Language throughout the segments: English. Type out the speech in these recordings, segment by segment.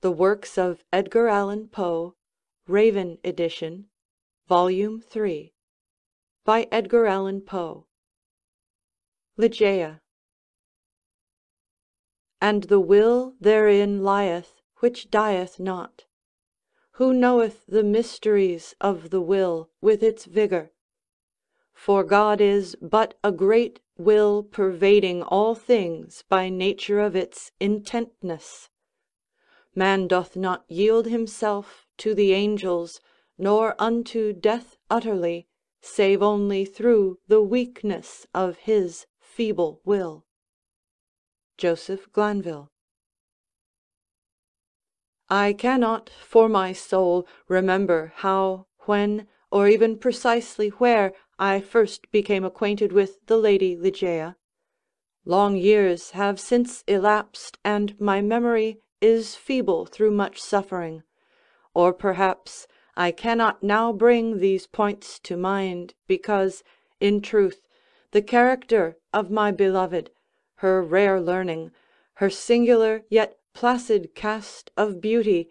The Works of Edgar Allan Poe (Raven Edition), Volume Three, By Edgar Allan Poe. Ligeia And the will therein lieth which dieth not. Who knoweth the mysteries of the will with its vigor? For God is but a great will pervading all things by nature of its intentness man doth not yield himself to the angels, nor unto death utterly, save only through the weakness of his feeble will. Joseph Glanvill. I cannot, for my soul, remember how, when, or even precisely where, I first became acquainted with the Lady Ligeia. Long years have since elapsed, and my memory is feeble through much suffering; or perhaps I cannot now bring these points to mind, because, in truth, the character of my beloved, her rare learning, her singular yet placid cast of beauty,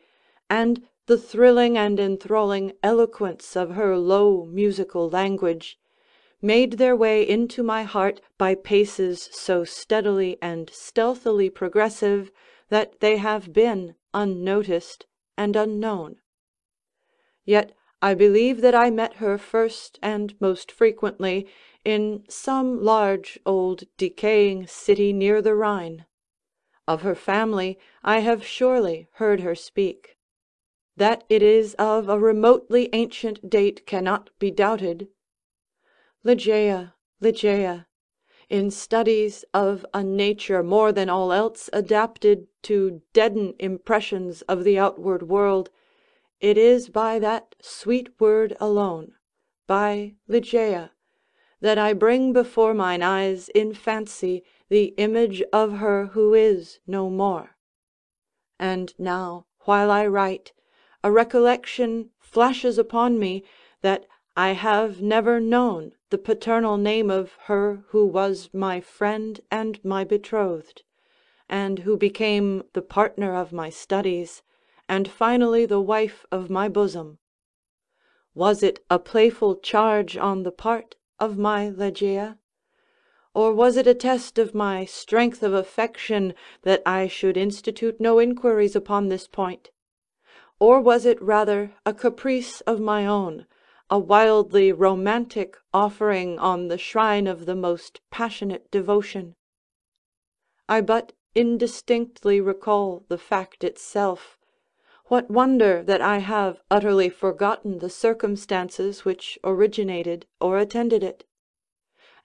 and the thrilling and enthralling eloquence of her low musical language, made their way into my heart by paces so steadily and stealthily progressive that they have been unnoticed and unknown. Yet I believe that I met her first and most frequently in some large old decaying city near the Rhine. Of her family I have surely heard her speak. That it is of a remotely ancient date cannot be doubted. Ligeia, Ligeia! in studies of a nature more than all else adapted to deaden impressions of the outward world, it is by that sweet word alone, by Ligeia, that I bring before mine eyes in fancy the image of her who is no more. And now, while I write, a recollection flashes upon me, that I have never known the paternal name of her who was my friend and my betrothed, and who became the partner of my studies, and finally the wife of my bosom. Was it a playful charge on the part of my Ligeia? Or was it a test of my strength of affection that I should institute no inquiries upon this point? Or was it rather a caprice of my own? a wildly romantic offering on the shrine of the most passionate devotion. I but indistinctly recall the fact itself. What wonder that I have utterly forgotten the circumstances which originated or attended it?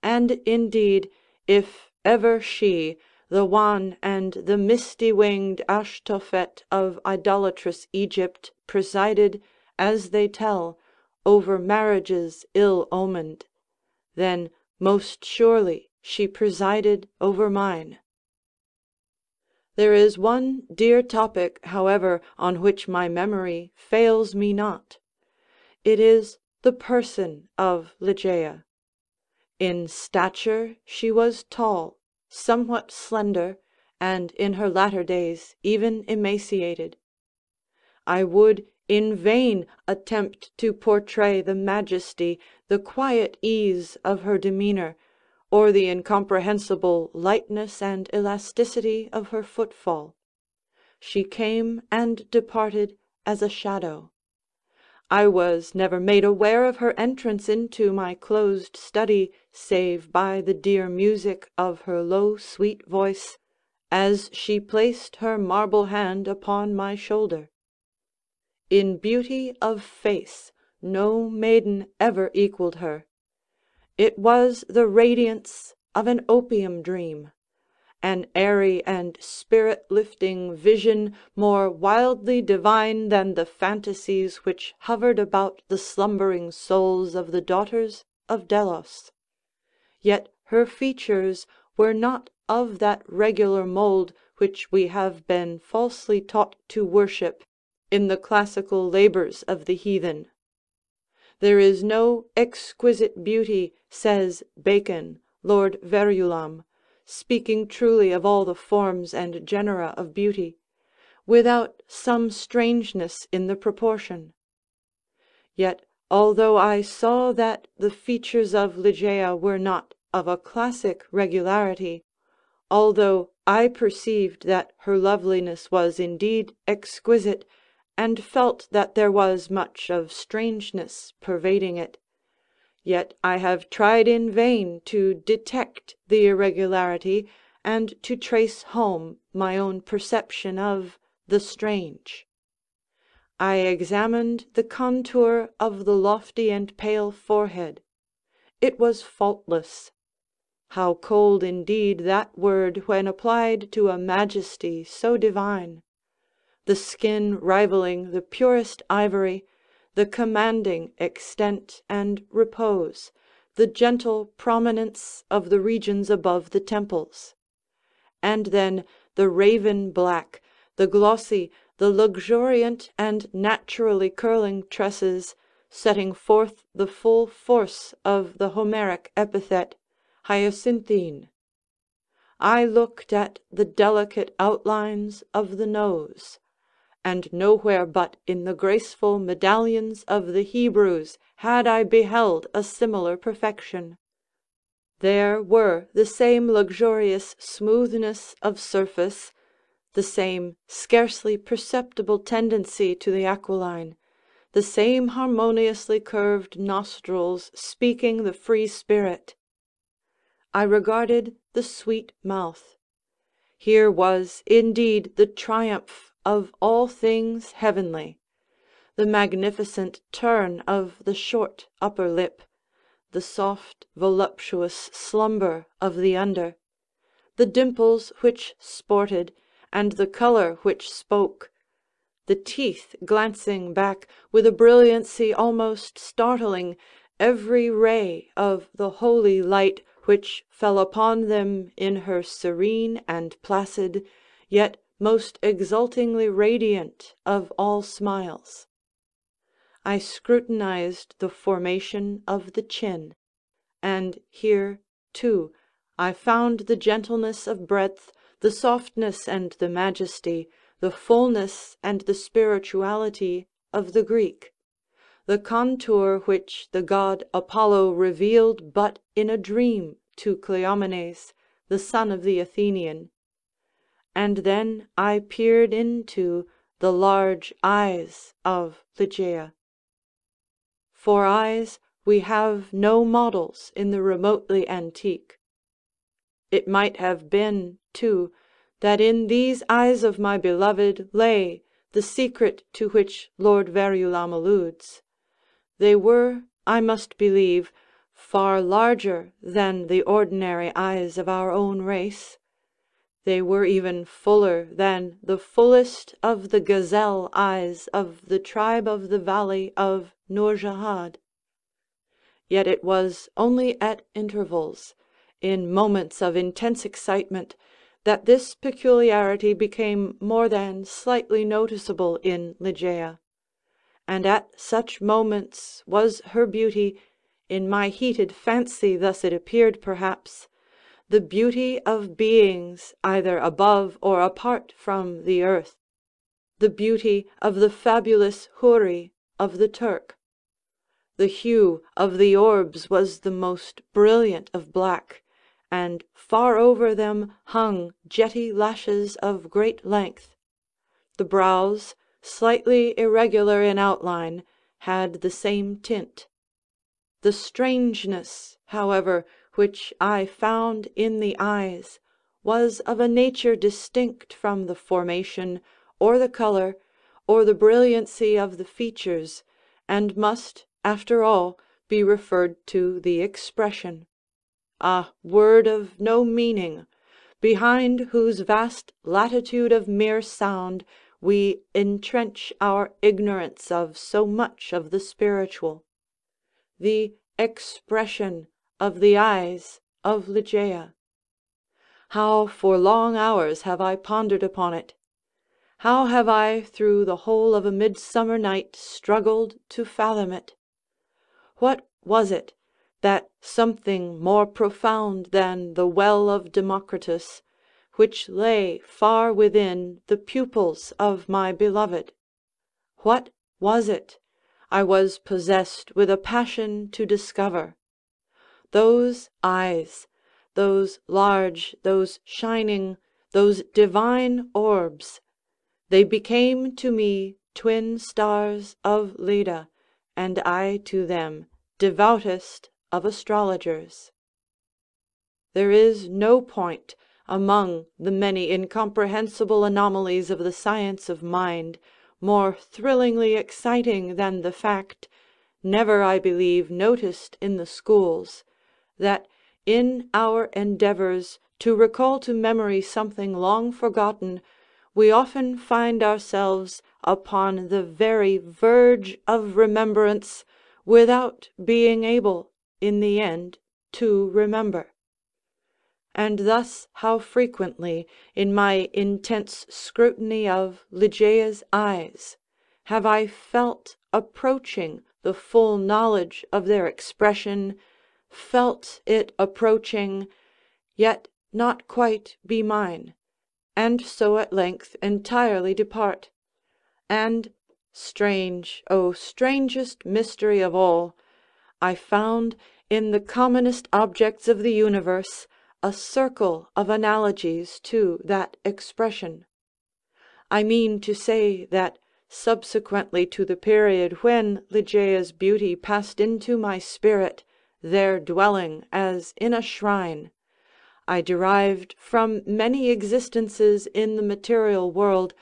And indeed, if ever she, the wan and the misty winged Ashtophet of idolatrous Egypt, presided, as they tell, over marriages ill omened, then most surely she presided over mine. There is one dear topic, however, on which my memory fails me not; it is the person of Ligeia. In stature she was tall, somewhat slender, and in her latter days even emaciated. I would in vain attempt to portray the majesty, the quiet ease of her demeanor, or the incomprehensible lightness and elasticity of her footfall; she came and departed as a shadow. I was never made aware of her entrance into my closed study save by the dear music of her low sweet voice, as she placed her marble hand upon my shoulder. In beauty of face no maiden ever equalled her; it was the radiance of an opium dream; an airy and spirit lifting vision more wildly divine than the fantasies which hovered about the slumbering souls of the daughters of Delos. Yet her features were not of that regular mould which we have been falsely taught to worship in the classical labours of the heathen. There is no exquisite beauty, says Bacon, Lord Verulam, speaking truly of all the forms and genera of beauty, without some strangeness in the proportion. Yet although I saw that the features of Ligeia were not of a classic regularity, although I perceived that her loveliness was indeed exquisite and felt that there was much of strangeness pervading it, yet I have tried in vain to detect the irregularity and to trace home my own perception of the strange. I examined the contour of the lofty and pale forehead; it was faultless. How cold indeed that word when applied to a majesty so divine! the skin rivaling the purest ivory, the commanding extent and repose, the gentle prominence of the regions above the temples; and then the raven black, the glossy, the luxuriant and naturally curling tresses, setting forth the full force of the Homeric epithet, hyacinthine. I looked at the delicate outlines of the nose and nowhere but in the graceful medallions of the Hebrews had I beheld a similar perfection; there were the same luxurious smoothness of surface, the same scarcely perceptible tendency to the aquiline, the same harmoniously curved nostrils speaking the free spirit. I regarded the sweet mouth. Here was indeed the triumph of all things heavenly, the magnificent turn of the short upper lip, the soft voluptuous slumber of the under, the dimples which sported, and the colour which spoke, the teeth glancing back with a brilliancy almost startling every ray of the holy light which fell upon them in her serene and placid, yet most exultingly radiant of all smiles. I scrutinized the formation of the chin; and here, too, I found the gentleness of breadth, the softness and the majesty, the fullness and the spirituality of the Greek, the contour which the god Apollo revealed but in a dream to Cleomenes, the son of the Athenian and then I peered into the large eyes of Ligeia. For eyes we have no models in the remotely antique. It might have been, too, that in these eyes of my beloved lay the secret to which Lord Verulam alludes; they were, I must believe, far larger than the ordinary eyes of our own race. They were even fuller than the fullest of the gazelle eyes of the tribe of the valley of Nourjahad; yet it was only at intervals, in moments of intense excitement, that this peculiarity became more than slightly noticeable in Ligeia; and at such moments was her beauty, in my heated fancy thus it appeared perhaps! the beauty of beings either above or apart from the earth, the beauty of the fabulous Houri of the Turk. The hue of the orbs was the most brilliant of black, and far over them hung jetty lashes of great length. The brows, slightly irregular in outline, had the same tint. The strangeness, however, which I found in the eyes, was of a nature distinct from the formation, or the colour, or the brilliancy of the features, and must, after all, be referred to the expression. Ah, word of no meaning! behind whose vast latitude of mere sound we intrench our ignorance of so much of the spiritual. The expression! of the eyes of Ligeia. How for long hours have I pondered upon it! How have I through the whole of a midsummer night struggled to fathom it! What was it, that something more profound than the well of Democritus, which lay far within the pupils of my beloved? What was it? I was possessed with a passion to discover those eyes, those large, those shining, those divine orbs, they became to me twin stars of Leda, and I to them devoutest of astrologers. There is no point, among the many incomprehensible anomalies of the science of mind, more thrillingly exciting than the fact, never I believe noticed in the schools, that in our endeavours to recall to memory something long forgotten, we often find ourselves upon the very verge of remembrance, without being able, in the end, to remember. And thus how frequently, in my intense scrutiny of Ligeia's eyes, have I felt approaching the full knowledge of their expression felt it approaching, yet not quite be mine, and so at length entirely depart; and strange, O strangest mystery of all! I found, in the commonest objects of the universe, a circle of analogies to that expression; I mean to say that, subsequently to the period when Ligeia's beauty passed into my spirit, their dwelling as in a shrine, I derived from many existences in the material world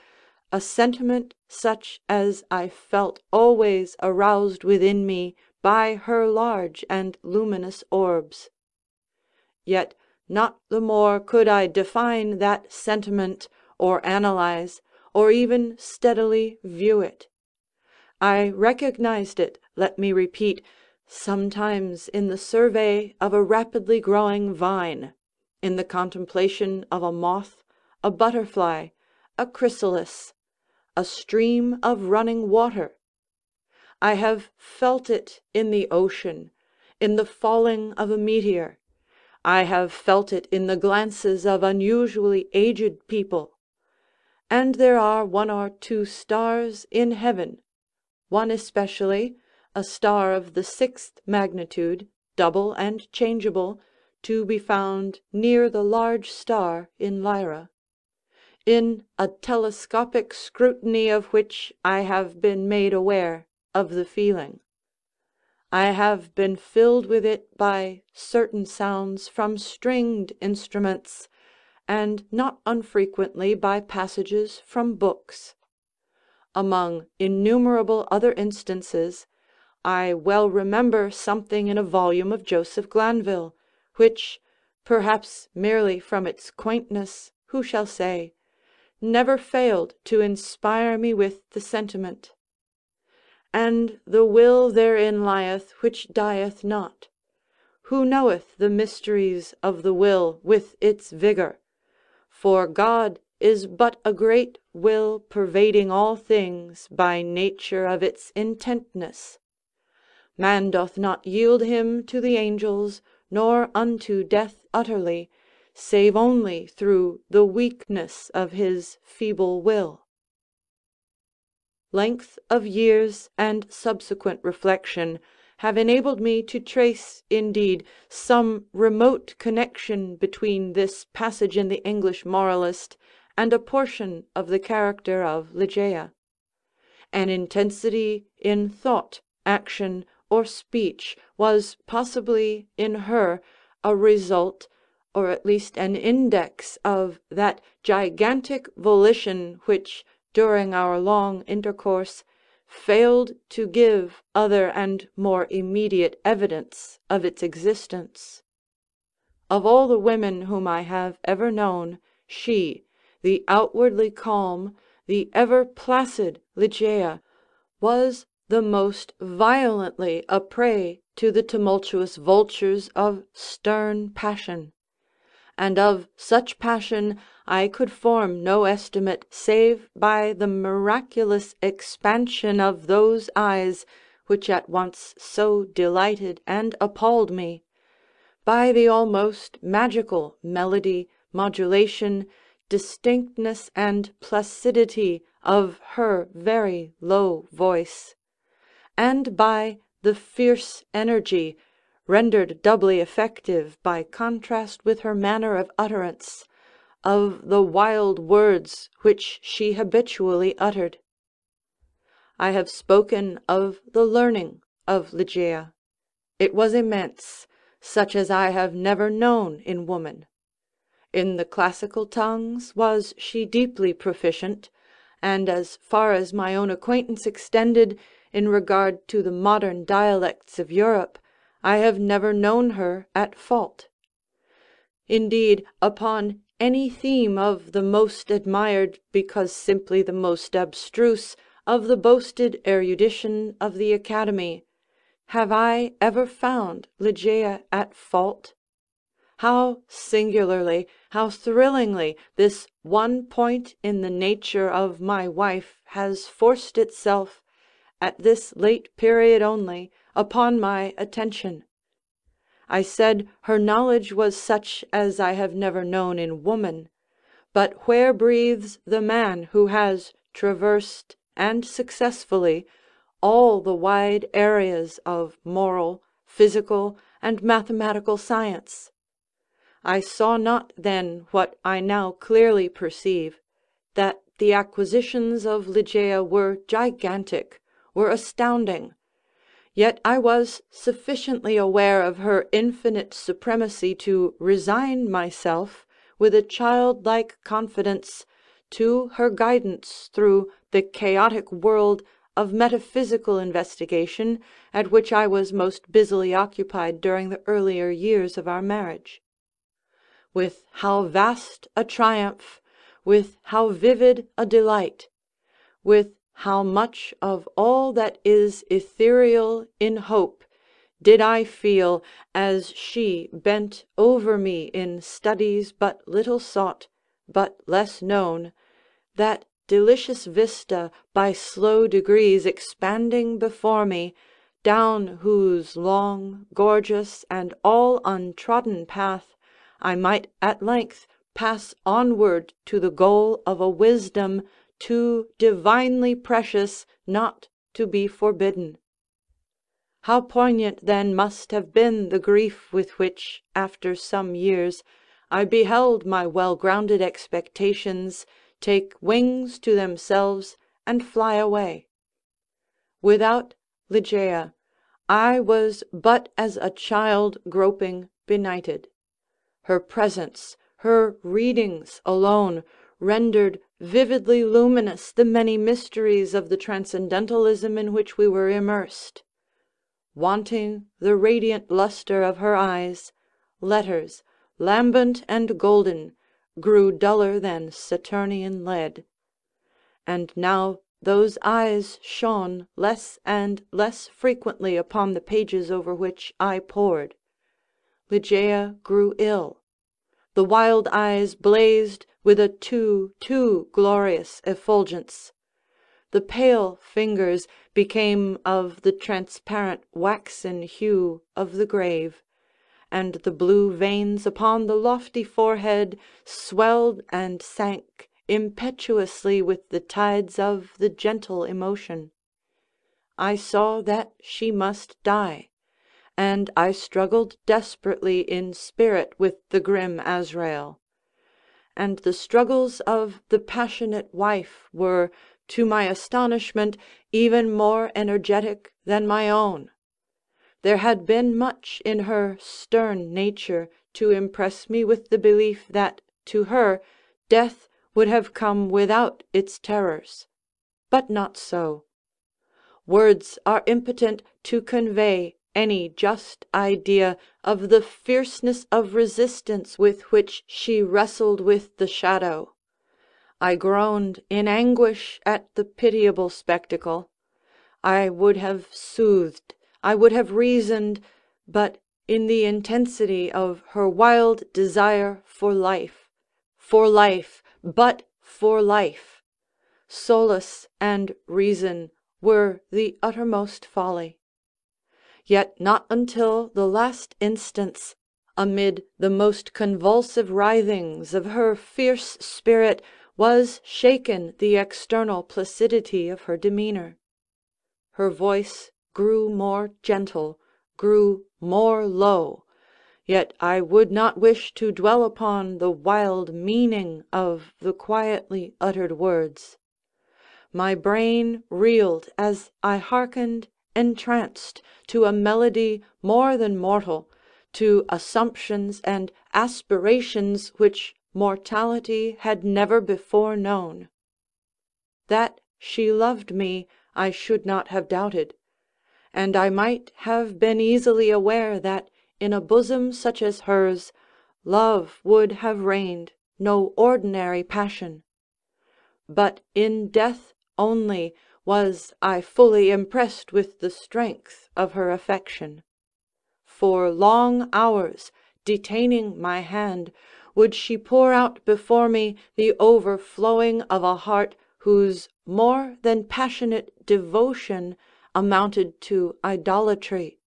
a sentiment such as I felt always aroused within me by her large and luminous orbs. Yet not the more could I define that sentiment, or analyze, or even steadily view it. I recognized it, let me repeat! sometimes in the survey of a rapidly growing vine, in the contemplation of a moth, a butterfly, a chrysalis, a stream of running water; I have felt it in the ocean, in the falling of a meteor; I have felt it in the glances of unusually aged people; and there are one or two stars in heaven, one especially, a star of the sixth magnitude, double and changeable, to be found near the large star in Lyra; in a telescopic scrutiny of which I have been made aware of the feeling. I have been filled with it by certain sounds from stringed instruments, and not unfrequently by passages from books. Among innumerable other instances I well remember something in a volume of Joseph Glanvill, which, perhaps merely from its quaintness, who shall say? never failed to inspire me with the sentiment, "And the will therein lieth which dieth not. Who knoweth the mysteries of the will with its vigor? For God is but a great will pervading all things by nature of its intentness. Man doth not yield him to the angels, nor unto death utterly, save only through the weakness of his feeble will. Length of years and subsequent reflection have enabled me to trace, indeed, some remote connection between this passage in the English moralist and a portion of the character of Ligeia; an intensity in thought, action, or speech was possibly in her a result or at least an index of that gigantic volition which, during our long intercourse, failed to give other and more immediate evidence of its existence. Of all the women whom I have ever known, she, the outwardly calm, the ever placid Ligeia, was the most violently a prey to the tumultuous vultures of stern passion; and of such passion I could form no estimate save by the miraculous expansion of those eyes which at once so delighted and appalled me, by the almost magical melody, modulation, distinctness, and placidity of her very low voice and by the fierce energy, rendered doubly effective by contrast with her manner of utterance, of the wild words which she habitually uttered. I have spoken of the learning of Ligeia; it was immense, such as I have never known in woman. In the classical tongues was she deeply proficient, and as far as my own acquaintance extended in regard to the modern dialects of Europe, I have never known her at fault. Indeed, upon any theme of the most admired, because simply the most abstruse, of the boasted erudition of the Academy, have I ever found Ligeia at fault? How singularly, how thrillingly, this one point in the nature of my wife has forced itself at this late period only, upon my attention. I said her knowledge was such as I have never known in woman, but where breathes the man who has traversed, and successfully, all the wide areas of moral, physical, and mathematical science? I saw not then what I now clearly perceive, that the acquisitions of Ligeia were gigantic, were astounding, yet I was sufficiently aware of her infinite supremacy to resign myself, with a childlike confidence, to her guidance through the chaotic world of metaphysical investigation at which I was most busily occupied during the earlier years of our marriage. With how vast a triumph, with how vivid a delight, with how much of all that is ethereal in hope did I feel, as she bent over me in studies but little sought, but less known, that delicious vista by slow degrees expanding before me, down whose long, gorgeous, and all untrodden path I might at length pass onward to the goal of a wisdom too divinely precious not to be forbidden. How poignant then must have been the grief with which, after some years, I beheld my well grounded expectations take wings to themselves and fly away! Without Ligeia, I was but as a child groping benighted; her presence, her readings alone, rendered vividly luminous the many mysteries of the transcendentalism in which we were immersed. Wanting the radiant lustre of her eyes, letters, lambent and golden, grew duller than Saturnian lead. And now those eyes shone less and less frequently upon the pages over which I pored. Ligeia grew ill. The wild eyes blazed with a too, too glorious effulgence; the pale fingers became of the transparent waxen hue of the grave, and the blue veins upon the lofty forehead swelled and sank impetuously with the tides of the gentle emotion. I saw that she must die, and I struggled desperately in spirit with the grim Azrael and the struggles of the passionate wife were, to my astonishment, even more energetic than my own. There had been much in her stern nature to impress me with the belief that, to her, death would have come without its terrors; but not so. Words are impotent to convey any just idea of the fierceness of resistance with which she wrestled with the shadow. I groaned in anguish at the pitiable spectacle; I would have soothed, I would have reasoned, but in the intensity of her wild desire for life—for life, but for life—solace and reason were the uttermost folly yet not until the last instance, amid the most convulsive writhings of her fierce spirit, was shaken the external placidity of her demeanor. Her voice grew more gentle, grew more low; yet I would not wish to dwell upon the wild meaning of the quietly uttered words. My brain reeled as I hearkened entranced to a melody more than mortal, to assumptions and aspirations which mortality had never before known. That she loved me I should not have doubted; and I might have been easily aware that in a bosom such as hers, love would have reigned, no ordinary passion; but in death only! was I fully impressed with the strength of her affection. For long hours, detaining my hand, would she pour out before me the overflowing of a heart whose more than passionate devotion amounted to idolatry.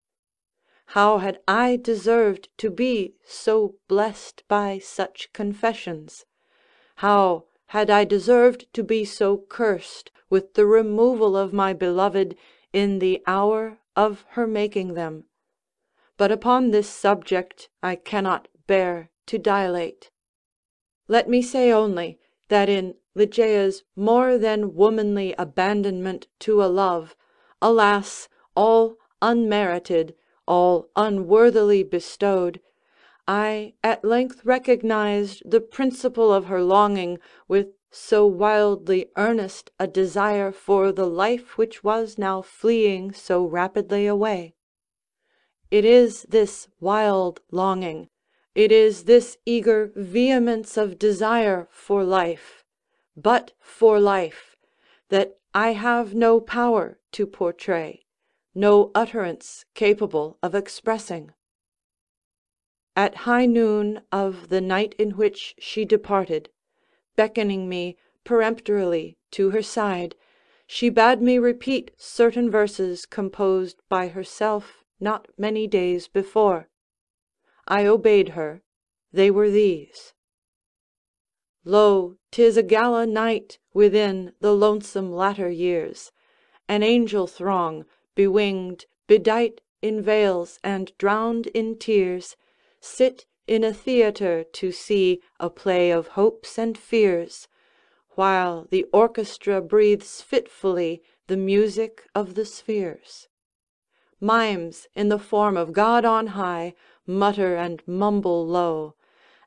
How had I deserved to be so blessed by such confessions? How had I deserved to be so cursed with the removal of my beloved in the hour of her making them; but upon this subject I cannot bear to dilate. Let me say only, that in Ligeia's more than womanly abandonment to a love, alas, all unmerited, all unworthily bestowed! I at length recognised the principle of her longing with so wildly earnest a desire for the life which was now fleeing so rapidly away. It is this wild longing, it is this eager vehemence of desire for life, but for life, that I have no power to portray, no utterance capable of expressing at high noon of the night in which she departed, beckoning me peremptorily to her side, she bade me repeat certain verses composed by herself not many days before. I obeyed her; they were these: Lo! 'tis a gala night within the lonesome latter years, An angel throng, bewinged, bedight in veils, and drowned in tears sit in a theatre to see a play of hopes and fears, while the orchestra breathes fitfully the music of the spheres; mimes in the form of God on high mutter and mumble low,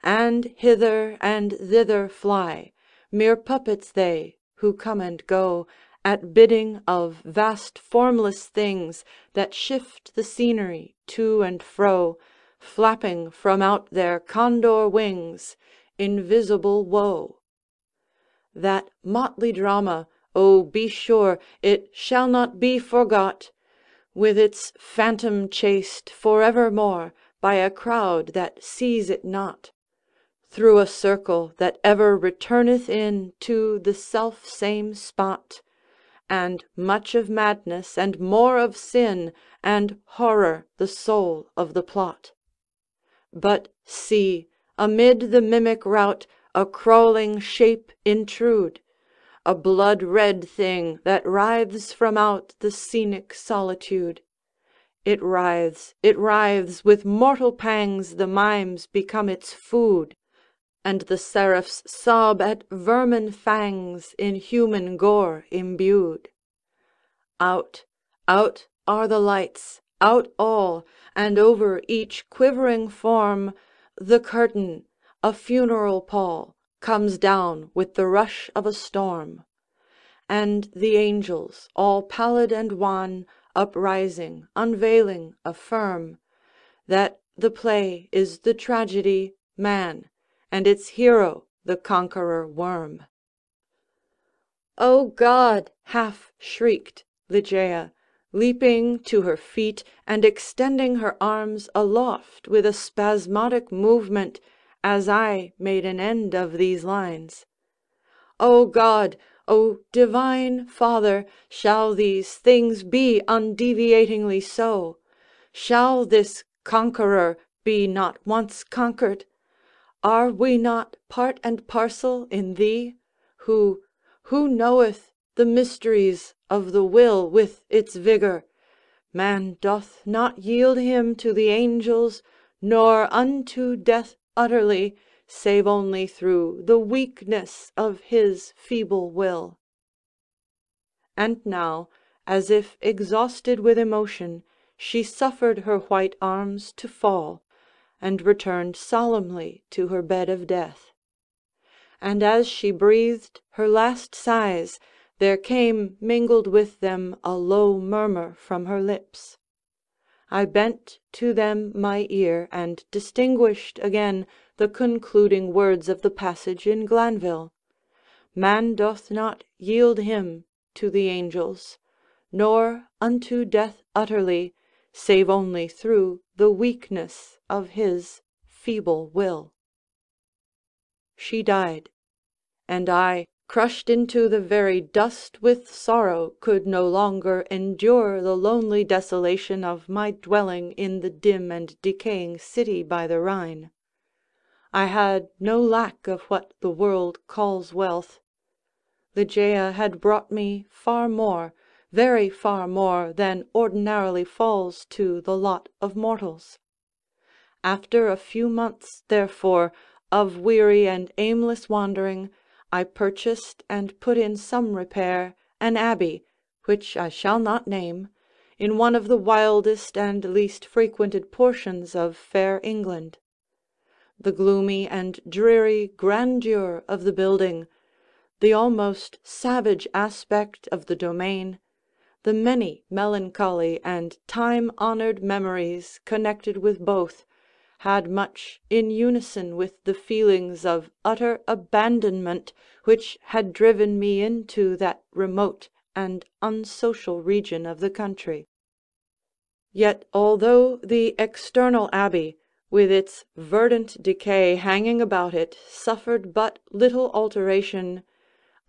and hither and thither fly, mere puppets they, who come and go, at bidding of vast formless things that shift the scenery to and fro. Flapping from out their condor wings Invisible woe. That motley drama, oh, be sure It shall not be forgot, With its phantom chased forevermore By a crowd that sees it not, Through a circle that ever returneth in To the self same spot, And much of madness and more of sin And horror the soul of the plot. But see, amid the mimic rout A crawling shape intrude, A blood red thing that writhes from out The scenic solitude. It writhes, it writhes, with mortal pangs The mimes become its food, And the seraphs sob at vermin fangs In human gore imbued. Out, out are the lights! Out all, and over each quivering form The curtain, a funeral pall, comes down With the rush of a storm; And the angels, all pallid and wan, Uprising, unveiling, affirm That the play is the tragedy Man, And its hero the conqueror worm. "O God!" half shrieked Ligeia leaping to her feet and extending her arms aloft with a spasmodic movement, as I made an end of these lines: "O God! O divine Father! shall these things be undeviatingly so? Shall this conqueror be not once conquered? Are we not part and parcel in thee? Who, who knoweth the mysteries of the will with its vigour, man doth not yield him to the angels, nor unto death utterly, save only through the weakness of his feeble will. And now, as if exhausted with emotion, she suffered her white arms to fall, and returned solemnly to her bed of death. And as she breathed her last sighs there came mingled with them a low murmur from her lips. I bent to them my ear, and distinguished again the concluding words of the passage in Glanvill: "Man doth not yield him to the angels, nor unto death utterly, save only through the weakness of his feeble will." She died; and I! crushed into the very dust with sorrow, could no longer endure the lonely desolation of my dwelling in the dim and decaying city by the Rhine. I had no lack of what the world calls wealth. Ligeia had brought me far more, very far more than ordinarily falls to the lot of mortals. After a few months, therefore, of weary and aimless wandering I purchased and put in some repair an abbey, which I shall not name, in one of the wildest and least frequented portions of fair England. The gloomy and dreary grandeur of the building, the almost savage aspect of the domain, the many melancholy and time honored memories connected with both, had much in unison with the feelings of utter abandonment which had driven me into that remote and unsocial region of the country. Yet although the external abbey, with its verdant decay hanging about it, suffered but little alteration,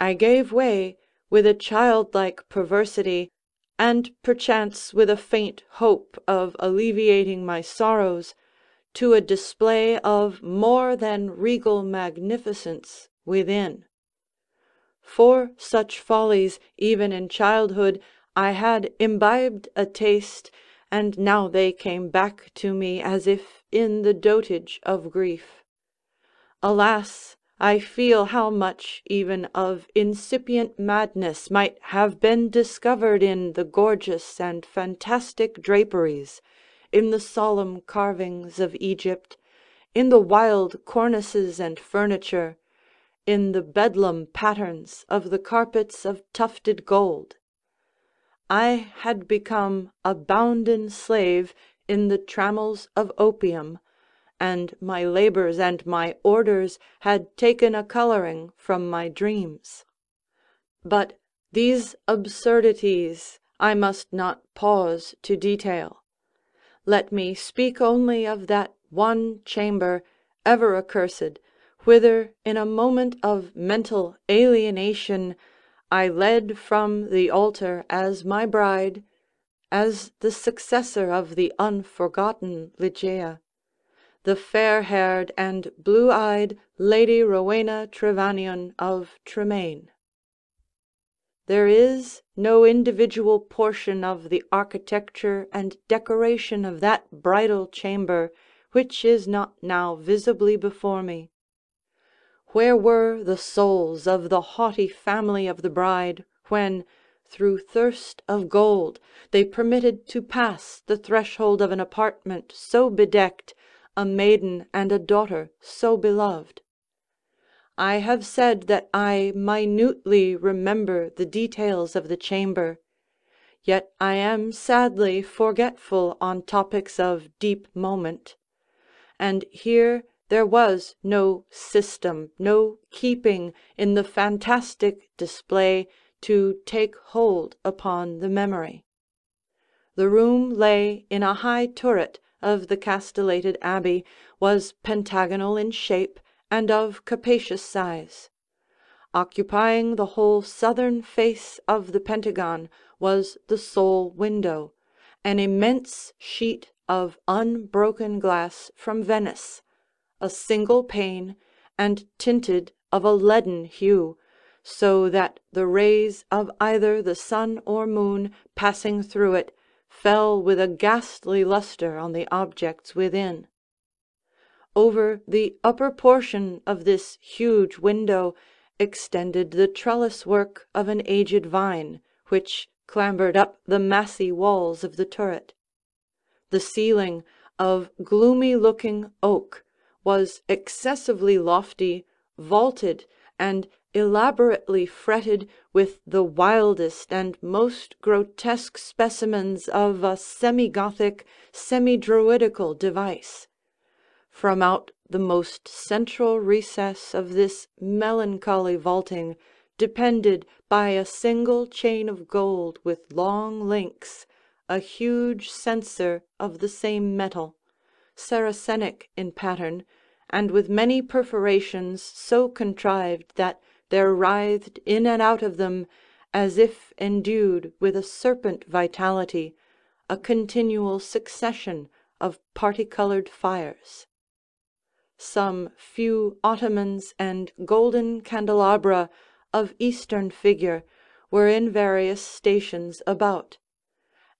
I gave way, with a childlike perversity, and perchance with a faint hope of alleviating my sorrows to a display of more than regal magnificence within. For such follies, even in childhood, I had imbibed a taste, and now they came back to me as if in the dotage of grief. Alas! I feel how much even of incipient madness might have been discovered in the gorgeous and fantastic draperies, in the solemn carvings of Egypt, in the wild cornices and furniture, in the Bedlam patterns of the carpets of tufted gold. I had become a bounden slave in the trammels of opium, and my labors and my orders had taken a coloring from my dreams. But these absurdities I must not pause to detail let me speak only of that one chamber, ever accursed, whither, in a moment of mental alienation, I led from the altar as my bride, as the successor of the unforgotten Ligeia, the fair haired and blue eyed Lady Rowena Trevanion of Tremaine. There is no individual portion of the architecture and decoration of that bridal chamber which is not now visibly before me. Where were the souls of the haughty family of the bride, when, through thirst of gold, they permitted to pass the threshold of an apartment so bedecked, a maiden and a daughter so beloved? I have said that I minutely remember the details of the chamber, yet I am sadly forgetful on topics of deep moment; and here there was no system, no keeping, in the fantastic display, to take hold upon the memory. The room lay in a high turret of the castellated abbey, was pentagonal in shape, and of capacious size. Occupying the whole southern face of the pentagon was the sole window, an immense sheet of unbroken glass from Venice, a single pane and tinted of a leaden hue, so that the rays of either the sun or moon passing through it fell with a ghastly luster on the objects within. Over the upper portion of this huge window extended the trellis work of an aged vine, which clambered up the massy walls of the turret. The ceiling, of gloomy looking oak, was excessively lofty, vaulted, and elaborately fretted with the wildest and most grotesque specimens of a semi Gothic, semi Druidical device from out the most central recess of this melancholy vaulting, depended by a single chain of gold with long links, a huge censer of the same metal, Saracenic in pattern, and with many perforations so contrived that there writhed in and out of them, as if endued with a serpent vitality, a continual succession of parti colored fires some few ottomans and golden candelabra of Eastern figure were in various stations about;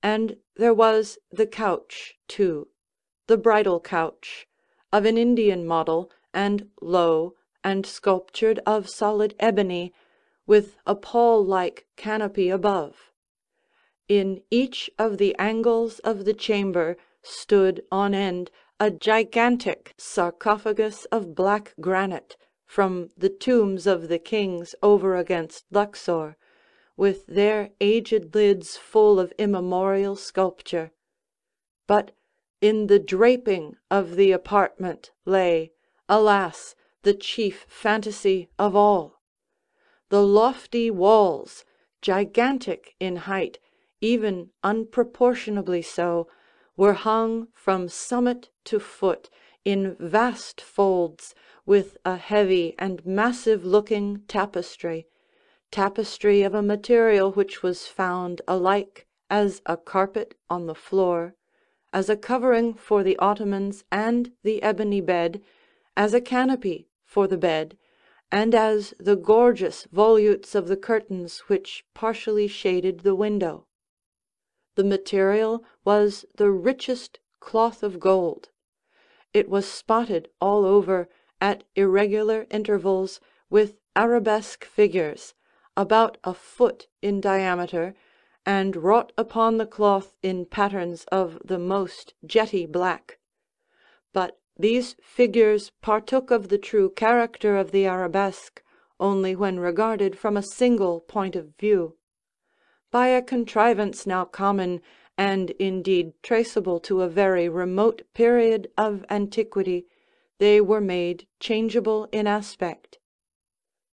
and there was the couch, too, the bridal couch, of an Indian model and low and sculptured of solid ebony, with a pall like canopy above. In each of the angles of the chamber stood on end a gigantic sarcophagus of black granite, from the tombs of the kings over against Luxor, with their aged lids full of immemorial sculpture; but in the draping of the apartment lay, alas! the chief fantasy of all. The lofty walls, gigantic in height, even unproportionably so! were hung from summit to foot in vast folds with a heavy and massive looking tapestry, tapestry of a material which was found alike as a carpet on the floor, as a covering for the ottomans and the ebony bed, as a canopy for the bed, and as the gorgeous volutes of the curtains which partially shaded the window the material was the richest cloth of gold; it was spotted all over, at irregular intervals, with arabesque figures, about a foot in diameter, and wrought upon the cloth in patterns of the most jetty black; but these figures partook of the true character of the arabesque only when regarded from a single point of view by a contrivance now common, and indeed traceable to a very remote period of antiquity, they were made changeable in aspect.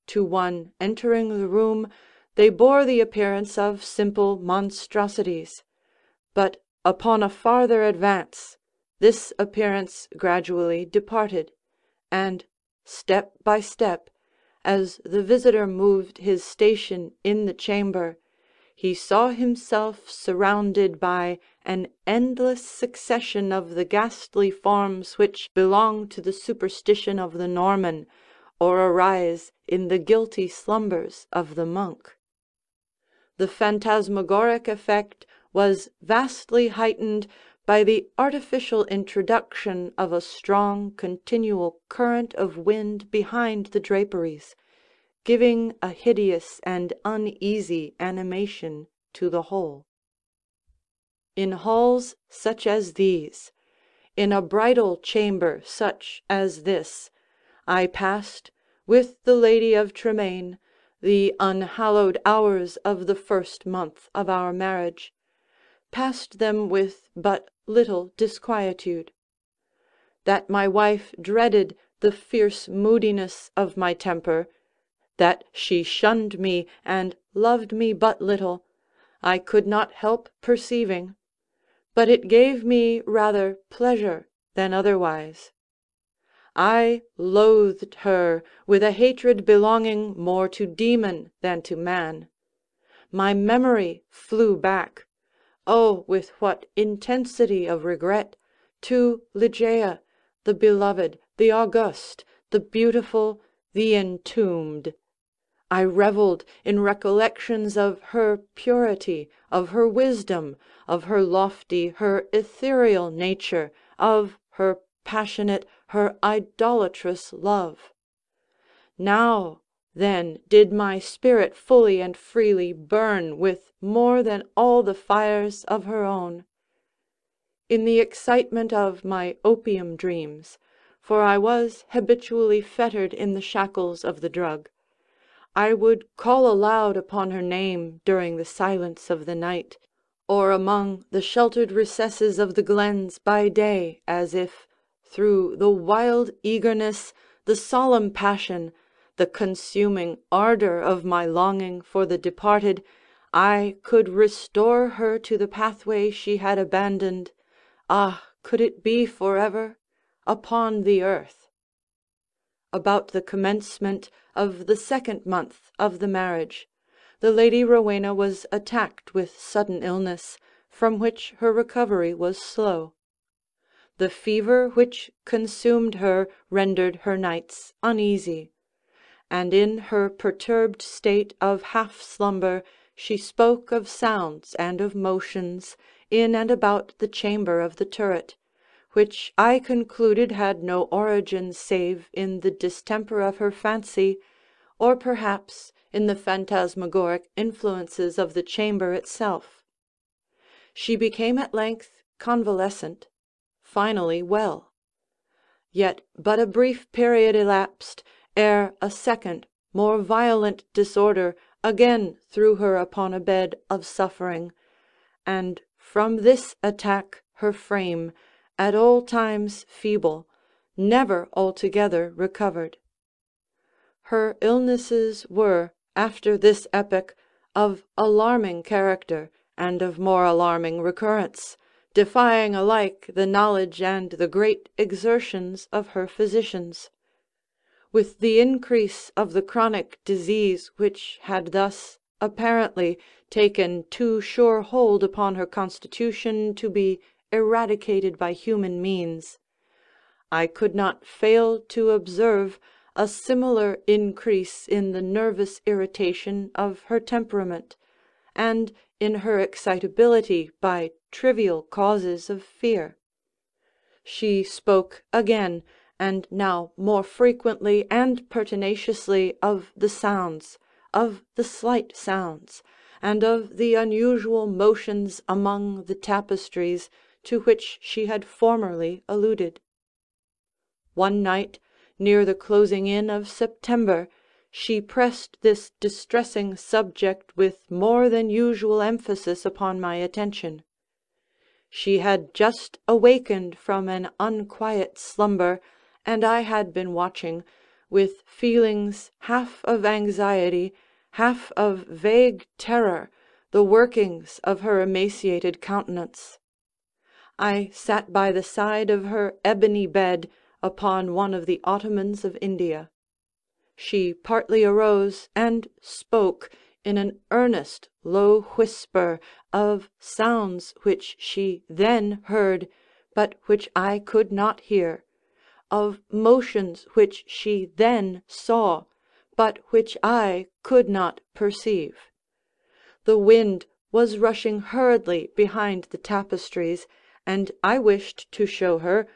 To one entering the room they bore the appearance of simple monstrosities, but upon a farther advance this appearance gradually departed, and step by step, as the visitor moved his station in the chamber, he saw himself surrounded by an endless succession of the ghastly forms which belong to the superstition of the Norman, or arise in the guilty slumbers of the monk. The phantasmagoric effect was vastly heightened by the artificial introduction of a strong continual current of wind behind the draperies, giving a hideous and uneasy animation to the whole. In halls such as these, in a bridal chamber such as this, I passed, with the lady of Tremaine, the unhallowed hours of the first month of our marriage, passed them with but little disquietude. That my wife dreaded the fierce moodiness of my temper that she shunned me and loved me but little, I could not help perceiving; but it gave me rather pleasure than otherwise. I loathed her with a hatred belonging more to demon than to man. My memory flew back (oh, with what intensity of regret!) to Ligeia, the beloved, the august, the beautiful, the entombed! I revelled in recollections of her purity, of her wisdom, of her lofty, her ethereal nature, of her passionate, her idolatrous love. Now, then, did my spirit fully and freely burn with more than all the fires of her own. In the excitement of my opium dreams, for I was habitually fettered in the shackles of the drug. I would call aloud upon her name during the silence of the night, or among the sheltered recesses of the glens by day, as if, through the wild eagerness, the solemn passion, the consuming ardour of my longing for the departed, I could restore her to the pathway she had abandoned—ah, could it be for ever?—upon the earth! about the commencement of the second month of the marriage, the Lady Rowena was attacked with sudden illness, from which her recovery was slow. The fever which consumed her rendered her nights uneasy; and in her perturbed state of half slumber she spoke of sounds and of motions in and about the chamber of the turret, which I concluded had no origin save in the distemper of her fancy, or perhaps in the phantasmagoric influences of the chamber itself. She became at length convalescent, finally well; yet but a brief period elapsed ere a second, more violent disorder again threw her upon a bed of suffering, and from this attack her frame at all times feeble, never altogether recovered. Her illnesses were, after this epoch, of alarming character, and of more alarming recurrence, defying alike the knowledge and the great exertions of her physicians. With the increase of the chronic disease which had thus, apparently, taken too sure hold upon her constitution to be eradicated by human means, I could not fail to observe a similar increase in the nervous irritation of her temperament, and in her excitability by trivial causes of fear. She spoke again, and now more frequently and pertinaciously, of the sounds, of the slight sounds, and of the unusual motions among the tapestries to which she had formerly alluded. One night, near the closing in of September, she pressed this distressing subject with more than usual emphasis upon my attention. She had just awakened from an unquiet slumber, and I had been watching, with feelings half of anxiety, half of vague terror, the workings of her emaciated countenance. I sat by the side of her ebony bed, upon one of the ottomans of India. She partly arose, and spoke, in an earnest low whisper, of sounds which she then heard, but which I could not hear; of motions which she then saw, but which I could not perceive. The wind was rushing hurriedly behind the tapestries and I wished to show her,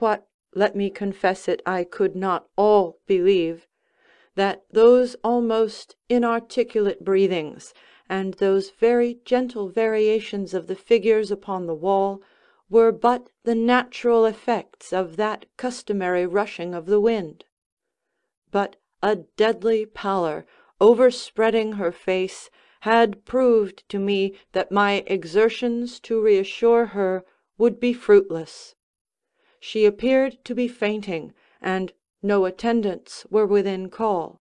what (let me confess it I could not all believe), that those almost inarticulate breathings, and those very gentle variations of the figures upon the wall, were but the natural effects of that customary rushing of the wind. But a deadly pallor, overspreading her face, had proved to me that my exertions to reassure her would be fruitless. She appeared to be fainting, and no attendants were within call.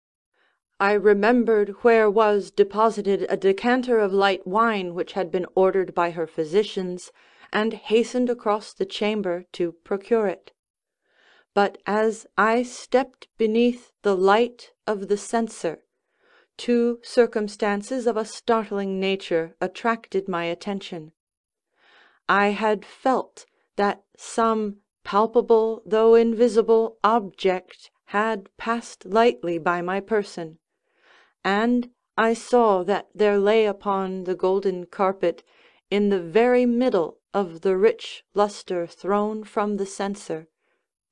I remembered where was deposited a decanter of light wine which had been ordered by her physicians, and hastened across the chamber to procure it. But as I stepped beneath the light of the censer, two circumstances of a startling nature attracted my attention. I had felt that some palpable though invisible object had passed lightly by my person; and I saw that there lay upon the golden carpet, in the very middle of the rich lustre thrown from the censer,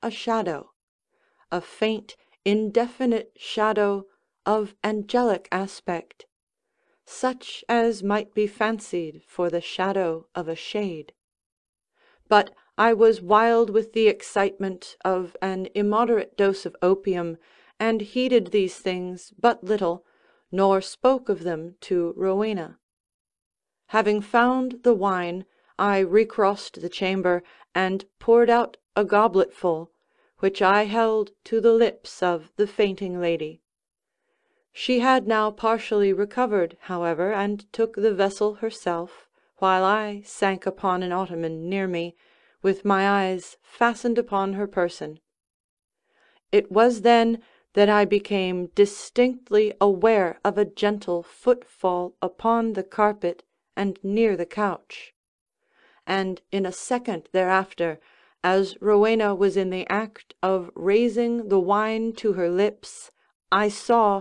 a shadow—a faint indefinite shadow of angelic aspect such as might be fancied for the shadow of a shade; but I was wild with the excitement of an immoderate dose of opium, and heeded these things but little, nor spoke of them to Rowena. Having found the wine, I recrossed the chamber, and poured out a gobletful, which I held to the lips of the fainting lady. She had now partially recovered, however, and took the vessel herself, while I sank upon an ottoman near me, with my eyes fastened upon her person. It was then that I became distinctly aware of a gentle footfall upon the carpet and near the couch; and in a second thereafter, as Rowena was in the act of raising the wine to her lips, I saw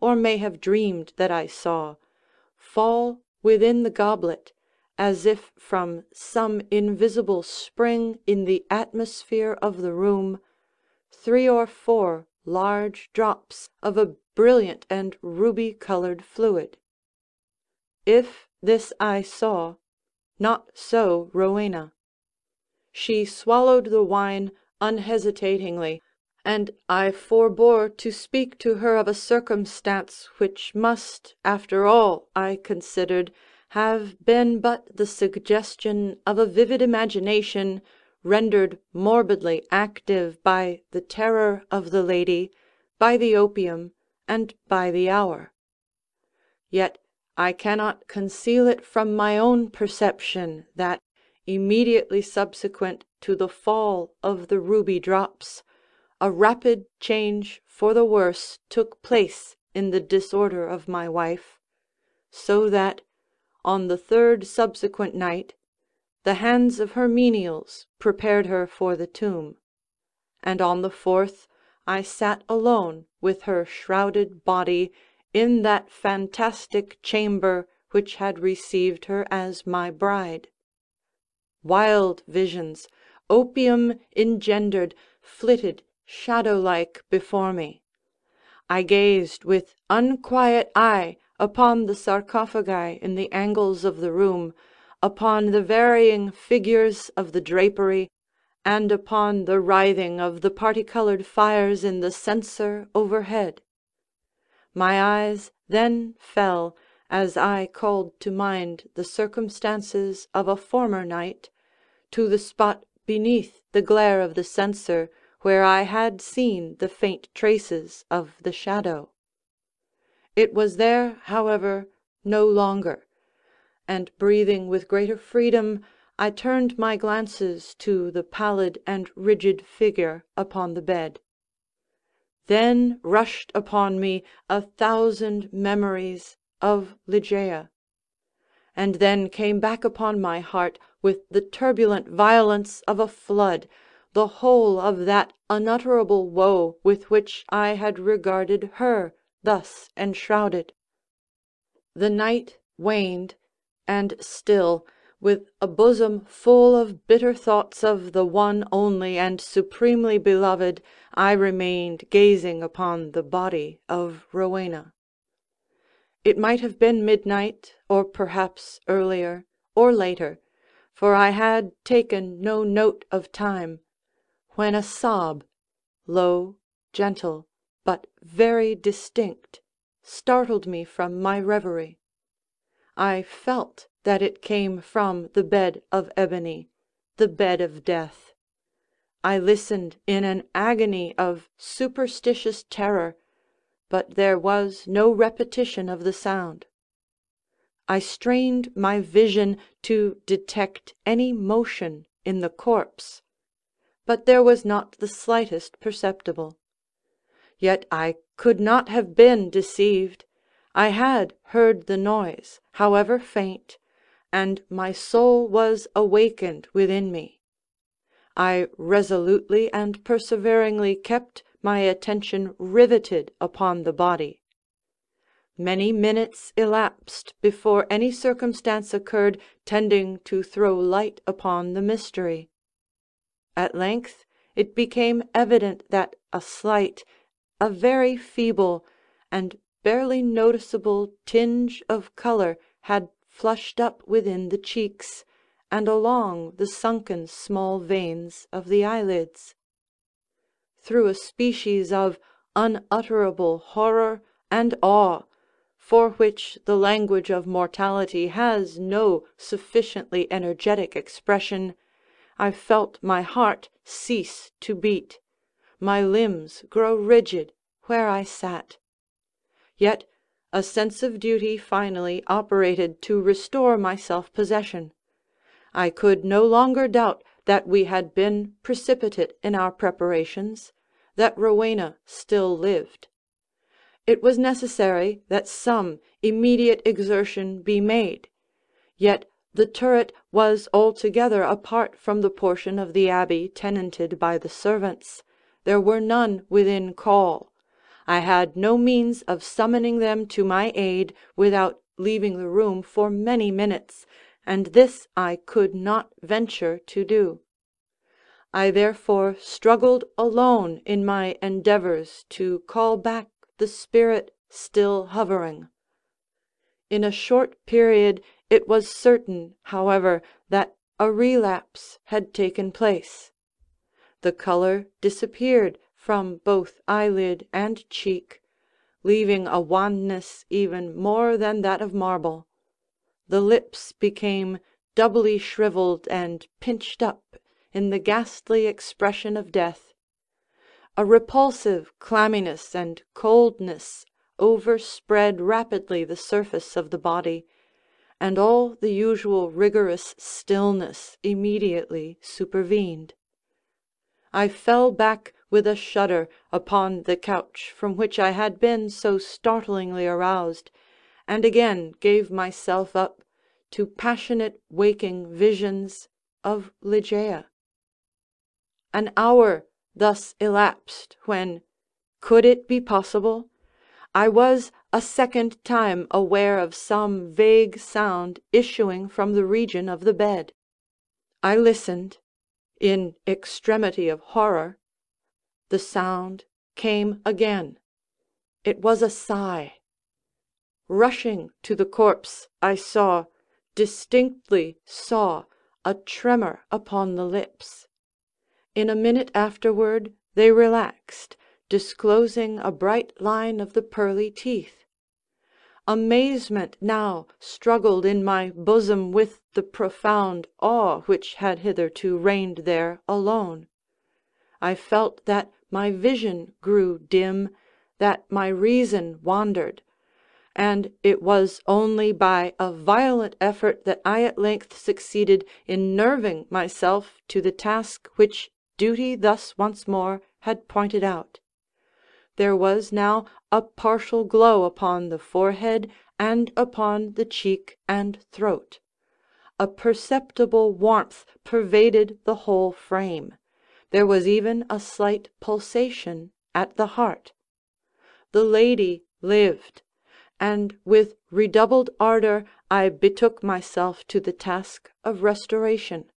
or may have dreamed that I saw, fall within the goblet, as if from some invisible spring in the atmosphere of the room, three or four large drops of a brilliant and ruby colored fluid. If this I saw, not so Rowena. She swallowed the wine unhesitatingly and I forbore to speak to her of a circumstance which must, after all, I considered, have been but the suggestion of a vivid imagination, rendered morbidly active by the terror of the lady, by the opium, and by the hour. Yet I cannot conceal it from my own perception, that, immediately subsequent to the fall of the ruby drops, a rapid change for the worse took place in the disorder of my wife; so that, on the third subsequent night, the hands of her menials prepared her for the tomb; and on the fourth I sat alone with her shrouded body in that fantastic chamber which had received her as my bride. Wild visions, opium engendered, flitted shadow like before me; I gazed with unquiet eye upon the sarcophagi in the angles of the room, upon the varying figures of the drapery, and upon the writhing of the particolored fires in the censer overhead. My eyes then fell, as I called to mind the circumstances of a former night, to the spot beneath the glare of the censer where I had seen the faint traces of the shadow. It was there, however, no longer; and breathing with greater freedom, I turned my glances to the pallid and rigid figure upon the bed. Then rushed upon me a thousand memories of Ligeia; and then came back upon my heart with the turbulent violence of a flood the whole of that unutterable woe with which I had regarded her thus enshrouded. The night waned, and still, with a bosom full of bitter thoughts of the one only and supremely beloved, I remained gazing upon the body of Rowena. It might have been midnight, or perhaps earlier, or later, for I had taken no note of time when a sob, low, gentle, but very distinct, startled me from my reverie. I felt that it came from the bed of ebony, the bed of death. I listened in an agony of superstitious terror, but there was no repetition of the sound. I strained my vision to detect any motion in the corpse but there was not the slightest perceptible. Yet I could not have been deceived; I had heard the noise, however faint, and my soul was awakened within me. I resolutely and perseveringly kept my attention riveted upon the body. Many minutes elapsed before any circumstance occurred tending to throw light upon the mystery. At length it became evident that a slight, a very feeble, and barely noticeable tinge of color had flushed up within the cheeks, and along the sunken small veins of the eyelids. Through a species of unutterable horror and awe, for which the language of mortality has no sufficiently energetic expression, I felt my heart cease to beat, my limbs grow rigid where I sat; yet a sense of duty finally operated to restore my self possession; I could no longer doubt that we had been precipitate in our preparations, that Rowena still lived. It was necessary that some immediate exertion be made; yet. The turret was altogether apart from the portion of the abbey tenanted by the servants; there were none within call; I had no means of summoning them to my aid without leaving the room for many minutes, and this I could not venture to do. I therefore struggled alone in my endeavors to call back the spirit still hovering. In a short period. It was certain, however, that a relapse had taken place; the color disappeared from both eyelid and cheek, leaving a wanness even more than that of marble; the lips became doubly shriveled and pinched up in the ghastly expression of death; a repulsive clamminess and coldness overspread rapidly the surface of the body and all the usual rigorous stillness immediately supervened. I fell back with a shudder upon the couch from which I had been so startlingly aroused, and again gave myself up to passionate waking visions of Ligeia. An hour thus elapsed, when—could it be possible?—I was a second time aware of some vague sound issuing from the region of the bed. I listened, in extremity of horror; the sound came again; it was a sigh. Rushing to the corpse, I saw, distinctly saw, a tremor upon the lips. In a minute afterward they relaxed disclosing a bright line of the pearly teeth. Amazement now struggled in my bosom with the profound awe which had hitherto reigned there alone. I felt that my vision grew dim, that my reason wandered, and it was only by a violent effort that I at length succeeded in nerving myself to the task which duty thus once more had pointed out there was now a partial glow upon the forehead and upon the cheek and throat; a perceptible warmth pervaded the whole frame; there was even a slight pulsation at the heart. The lady lived; and with redoubled ardour I betook myself to the task of restoration.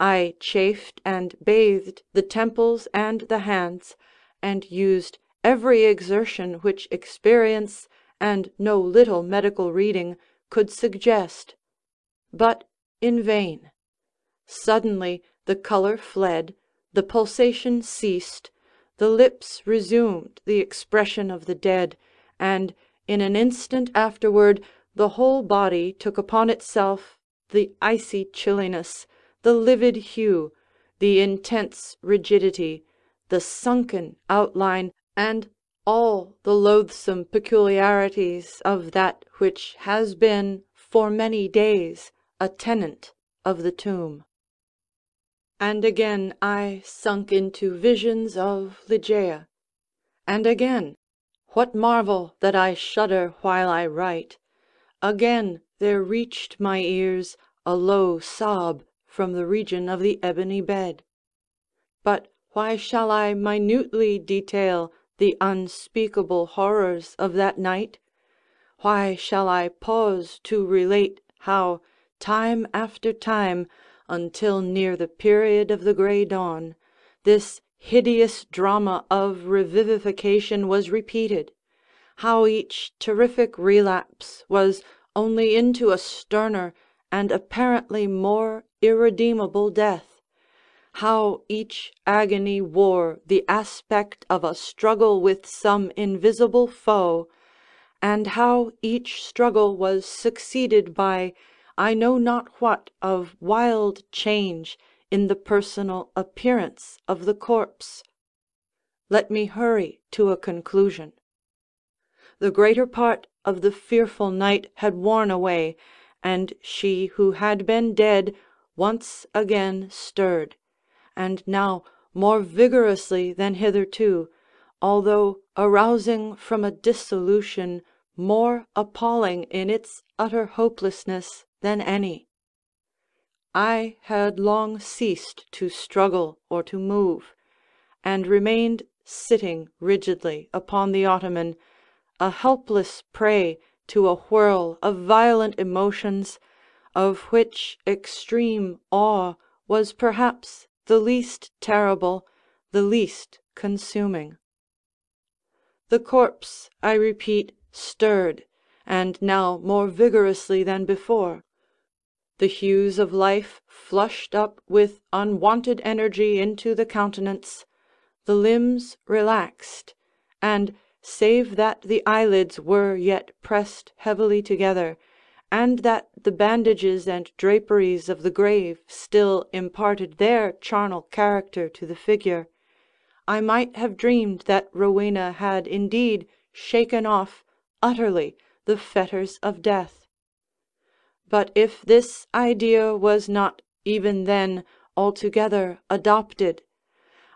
I chafed and bathed the temples and the hands, and used every exertion which experience and no little medical reading could suggest; but in vain; suddenly the color fled, the pulsation ceased, the lips resumed the expression of the dead, and in an instant afterward the whole body took upon itself the icy chilliness, the livid hue, the intense rigidity, the sunken outline and all the loathsome peculiarities of that which has been for many days a tenant of the tomb. And again I sunk into visions of Ligeia; and again (what marvel that I shudder while I write?) again there reached my ears a low sob from the region of the ebony bed. But why shall I minutely detail the unspeakable horrors of that night, why shall I pause to relate how, time after time, until near the period of the gray dawn, this hideous drama of revivification was repeated, how each terrific relapse was only into a sterner and apparently more irredeemable death? how each agony wore the aspect of a struggle with some invisible foe, and how each struggle was succeeded by I know not what of wild change in the personal appearance of the corpse. Let me hurry to a conclusion. The greater part of the fearful night had worn away, and she who had been dead once again stirred and now more vigorously than hitherto, although arousing from a dissolution more appalling in its utter hopelessness than any. I had long ceased to struggle or to move, and remained sitting rigidly upon the ottoman, a helpless prey to a whirl of violent emotions, of which extreme awe was perhaps the least terrible, the least consuming. The corpse, I repeat, stirred, and now more vigorously than before; the hues of life flushed up with unwonted energy into the countenance, the limbs relaxed, and, save that the eyelids were yet pressed heavily together and that the bandages and draperies of the grave still imparted their charnel character to the figure, I might have dreamed that Rowena had indeed shaken off utterly the fetters of death. But if this idea was not even then altogether adopted,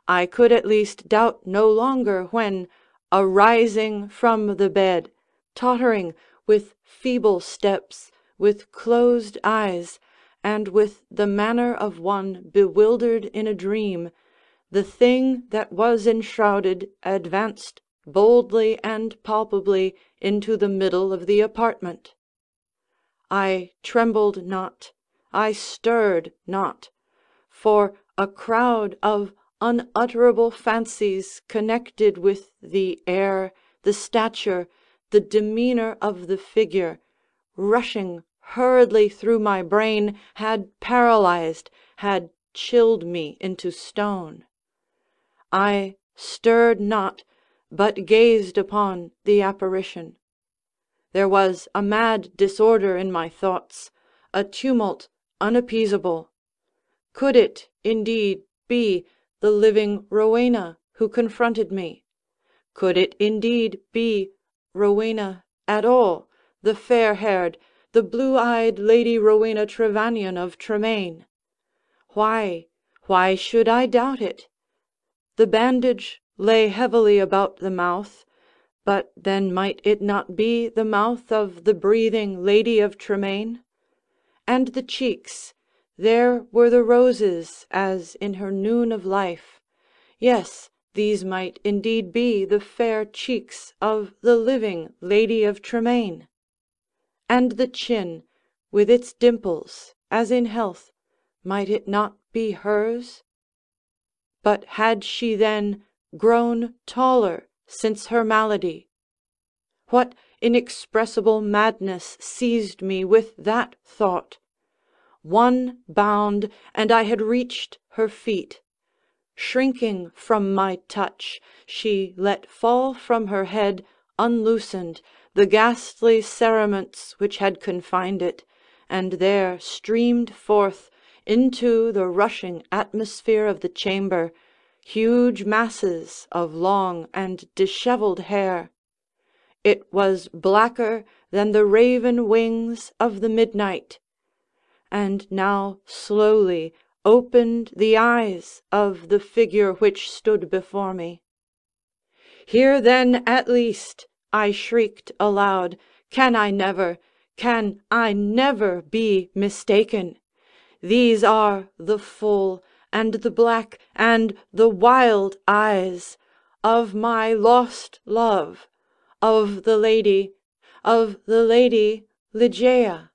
I could at least doubt no longer when, arising from the bed, tottering with feeble steps, with closed eyes, and with the manner of one bewildered in a dream, the thing that was enshrouded advanced boldly and palpably into the middle of the apartment. I trembled not, I stirred not; for a crowd of unutterable fancies connected with the air, the stature, the demeanor of the figure, rushing hurriedly through my brain, had paralyzed, had chilled me into stone. I stirred not, but gazed upon the apparition. There was a mad disorder in my thoughts, a tumult unappeasable. Could it, indeed, be the living Rowena who confronted me? Could it indeed be Rowena at all, the fair haired, the blue eyed Lady Rowena Trevanion of Tremaine. Why, why should I doubt it? The bandage lay heavily about the mouth, but then might it not be the mouth of the breathing Lady of Tremaine? And the cheeks, there were the roses as in her noon of life; yes! These might indeed be the fair cheeks of the living Lady of Tremaine! And the chin, with its dimples, as in health, might it not be hers? But had she then grown taller since her malady? What inexpressible madness seized me with that thought! One bound, and I had reached her feet. Shrinking from my touch, she let fall from her head, unloosened, the ghastly cerements which had confined it, and there streamed forth, into the rushing atmosphere of the chamber, huge masses of long and dishevelled hair. It was blacker than the raven wings of the midnight. And now slowly opened the eyes of the figure which stood before me. "Here then at least," I shrieked aloud, "can I never—can I never be mistaken! These are the full, and the black, and the wild eyes of my lost love—of the lady—of the lady Ligeia!"